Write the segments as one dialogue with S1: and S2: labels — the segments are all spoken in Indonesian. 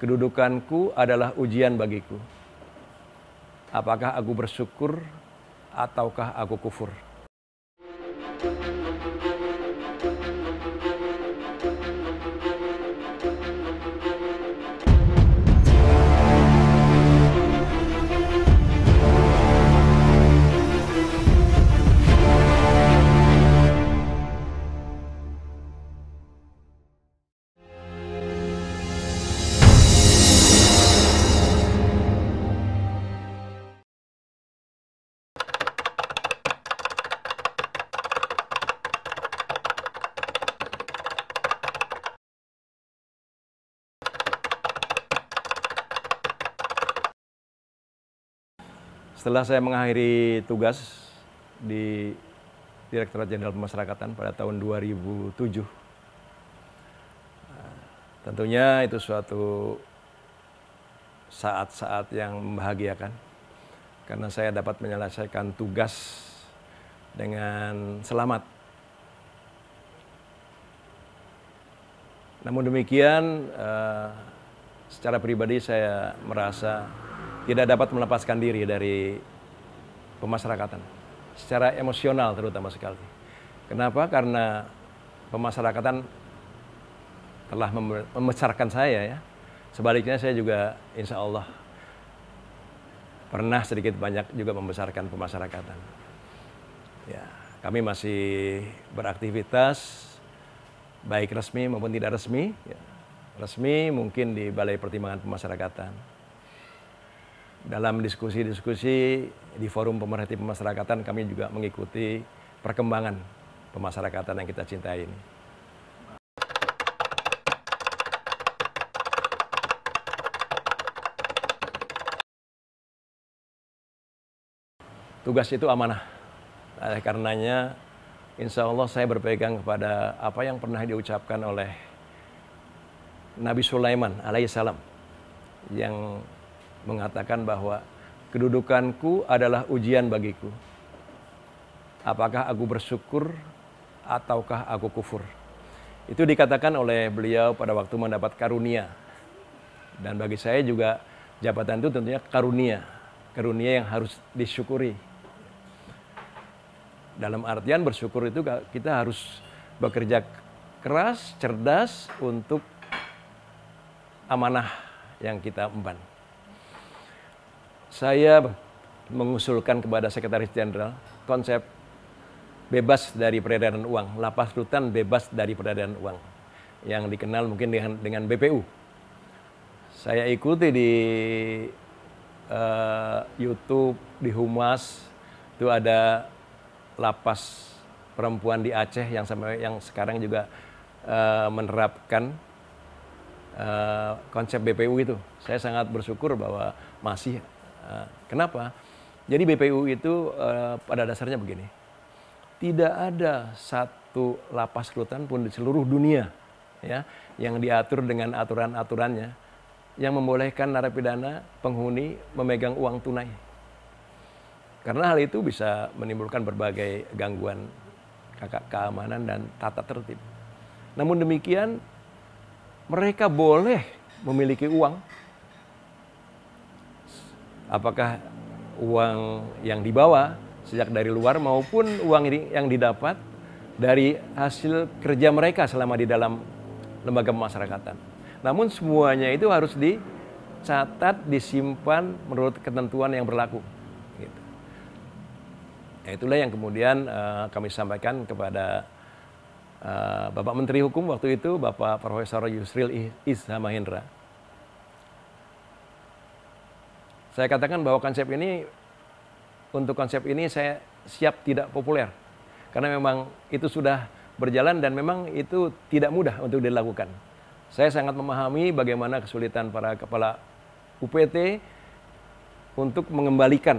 S1: kedudukanku adalah ujian bagiku. Apakah aku bersyukur ataukah aku kufur? Setelah saya mengakhiri tugas di Direktorat Jenderal Pemasyarakatan pada tahun 2007, tentunya itu suatu saat-saat yang membahagiakan karena saya dapat menyelesaikan tugas dengan selamat. Namun demikian, eh, secara pribadi saya merasa tidak dapat melepaskan diri dari pemasyarakatan secara emosional terutama sekali. Kenapa? Karena pemasyarakatan telah membesarkan saya ya. Sebaliknya saya juga insya Allah pernah sedikit banyak juga membesarkan pemasyarakatan. Ya, kami masih beraktivitas baik resmi maupun tidak resmi. Ya, resmi mungkin di Balai Pertimbangan Pemasyarakatan dalam diskusi-diskusi di forum pemerhati pemasyarakatan kami juga mengikuti perkembangan pemasyarakatan yang kita cintai ini. Tugas itu amanah. Oleh karenanya, insya Allah saya berpegang kepada apa yang pernah diucapkan oleh Nabi Sulaiman alaihissalam yang mengatakan bahwa kedudukanku adalah ujian bagiku. Apakah aku bersyukur ataukah aku kufur? Itu dikatakan oleh beliau pada waktu mendapat karunia. Dan bagi saya juga jabatan itu tentunya karunia. Karunia yang harus disyukuri. Dalam artian bersyukur itu kita harus bekerja keras, cerdas untuk amanah yang kita emban saya mengusulkan kepada Sekretaris Jenderal konsep bebas dari peredaran uang, lapas rutan bebas dari peredaran uang yang dikenal mungkin dengan, dengan BPU. Saya ikuti di uh, YouTube, di Humas itu ada lapas perempuan di Aceh yang sampai yang sekarang juga uh, menerapkan uh, konsep BPU itu. Saya sangat bersyukur bahwa masih Kenapa? Jadi BPU itu eh, pada dasarnya begini. Tidak ada satu lapas rutan pun di seluruh dunia ya yang diatur dengan aturan-aturannya yang membolehkan narapidana penghuni memegang uang tunai. Karena hal itu bisa menimbulkan berbagai gangguan keamanan dan tata tertib. Namun demikian mereka boleh memiliki uang apakah uang yang dibawa sejak dari luar maupun uang yang didapat dari hasil kerja mereka selama di dalam lembaga pemasyarakatan. Namun semuanya itu harus dicatat, disimpan menurut ketentuan yang berlaku. Gitu. Ya, itulah yang kemudian eh, kami sampaikan kepada eh, Bapak Menteri Hukum waktu itu, Bapak Profesor Yusril Mahendra. Saya katakan bahwa konsep ini untuk konsep ini saya siap tidak populer karena memang itu sudah berjalan dan memang itu tidak mudah untuk dilakukan. Saya sangat memahami bagaimana kesulitan para kepala UPT untuk mengembalikan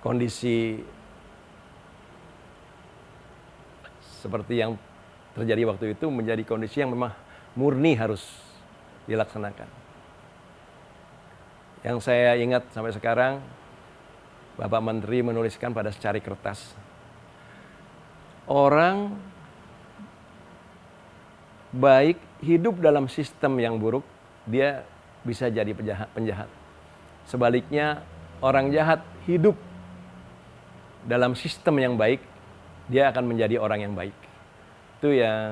S1: kondisi seperti yang terjadi waktu itu menjadi kondisi yang memang murni harus dilaksanakan. Yang saya ingat sampai sekarang, Bapak Menteri menuliskan pada secari kertas. Orang baik hidup dalam sistem yang buruk, dia bisa jadi penjahat. penjahat. Sebaliknya, orang jahat hidup dalam sistem yang baik, dia akan menjadi orang yang baik. Itu yang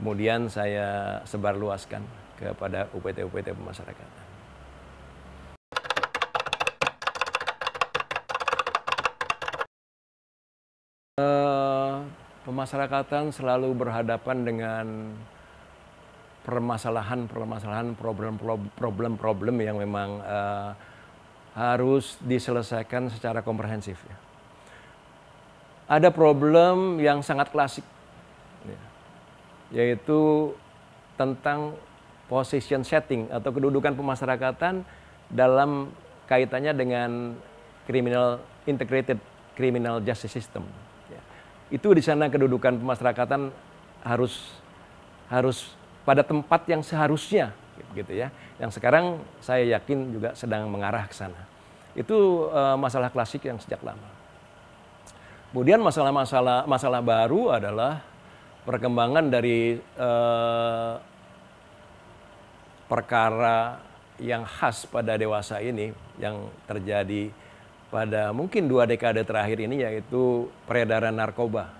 S1: kemudian saya sebarluaskan kepada UPT-UPT pemasyarakatan. kemasyarakatan selalu berhadapan dengan permasalahan-permasalahan problem-problem yang memang uh, harus diselesaikan secara komprehensif. Ya. Ada problem yang sangat klasik, ya, yaitu tentang position setting atau kedudukan pemasyarakatan dalam kaitannya dengan criminal integrated criminal justice system itu di sana kedudukan pemasyarakatan harus harus pada tempat yang seharusnya gitu ya. Yang sekarang saya yakin juga sedang mengarah ke sana. Itu uh, masalah klasik yang sejak lama. Kemudian masalah-masalah masalah baru adalah perkembangan dari uh, perkara yang khas pada dewasa ini yang terjadi pada mungkin dua dekade terakhir ini yaitu peredaran narkoba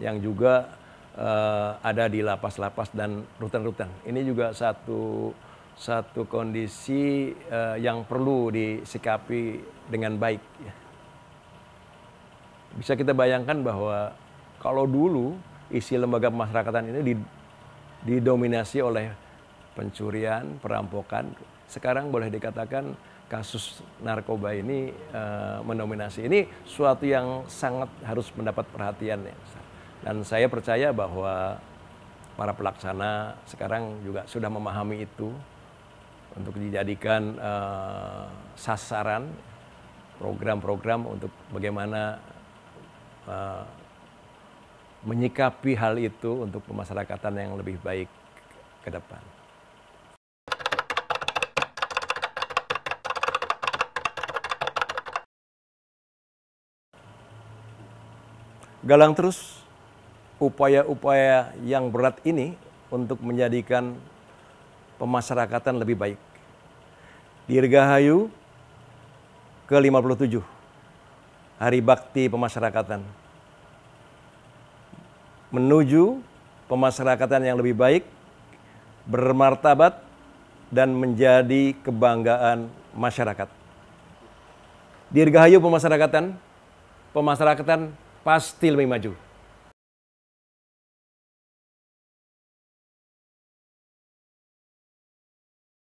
S1: yang juga uh, ada di lapas-lapas dan rutan-rutan. Ini juga satu satu kondisi uh, yang perlu disikapi dengan baik. Bisa kita bayangkan bahwa kalau dulu isi lembaga pemasyarakatan ini didominasi oleh pencurian, perampokan. Sekarang boleh dikatakan kasus narkoba ini e, mendominasi. Ini suatu yang sangat harus mendapat perhatian ya. Dan saya percaya bahwa para pelaksana sekarang juga sudah memahami itu untuk dijadikan e, sasaran program-program untuk bagaimana e, menyikapi hal itu untuk pemasyarakatan yang lebih baik ke depan. Galang terus upaya-upaya yang berat ini untuk menjadikan pemasyarakatan lebih baik. Dirgahayu ke-57, Hari Bakti Pemasyarakatan. Menuju pemasyarakatan yang lebih baik, bermartabat, dan menjadi kebanggaan masyarakat. Dirgahayu pemasyarakatan, pemasyarakatan pasti lebih maju.